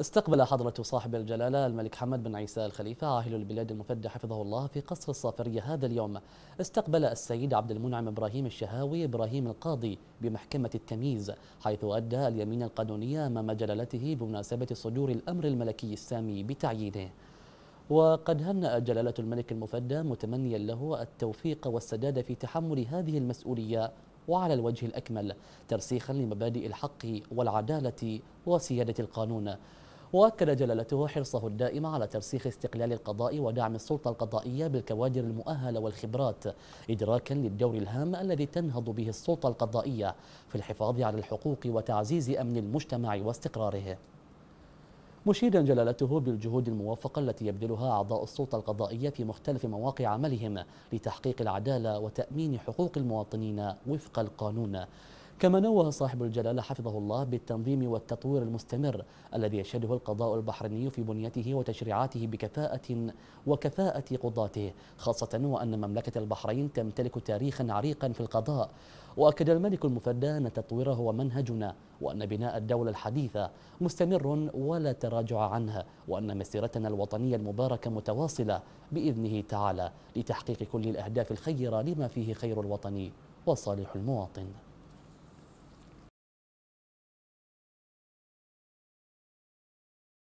استقبل حضرة صاحب الجلالة الملك حمد بن عيسى الخليفة عاهل البلاد المفدى حفظه الله في قصر الصافرية هذا اليوم استقبل السيد عبد المنعم إبراهيم الشهاوي إبراهيم القاضي بمحكمة التمييز حيث أدى اليمين القانونية أمام جلالته بمناسبة صدور الأمر الملكي السامي بتعيينه وقد هنأ جلالة الملك المفدى متمنيا له التوفيق والسداد في تحمل هذه المسؤولية وعلى الوجه الأكمل ترسيخا لمبادئ الحق والعدالة وسيادة القانون وأكد جلالته حرصه الدائم على ترسيخ استقلال القضاء ودعم السلطة القضائية بالكوادر المؤهلة والخبرات إدراكا للدور الهام الذي تنهض به السلطة القضائية في الحفاظ على الحقوق وتعزيز أمن المجتمع واستقراره مشيدا جلالته بالجهود الموفقة التي يبذلها أعضاء السلطة القضائية في مختلف مواقع عملهم لتحقيق العدالة وتأمين حقوق المواطنين وفق القانون كما نوه صاحب الجلالة حفظه الله بالتنظيم والتطوير المستمر الذي يشهده القضاء البحريني في بنيته وتشريعاته بكفاءة وكفاءة قضاته خاصة وأن مملكة البحرين تمتلك تاريخا عريقا في القضاء وأكد الملك المفدى أن تطويره هو منهجنا وأن بناء الدولة الحديثة مستمر ولا تراجع عنه وأن مسيرتنا الوطنية المباركة متواصلة بإذنه تعالى لتحقيق كل الأهداف الخيرة لما فيه خير الوطن وصالح المواطن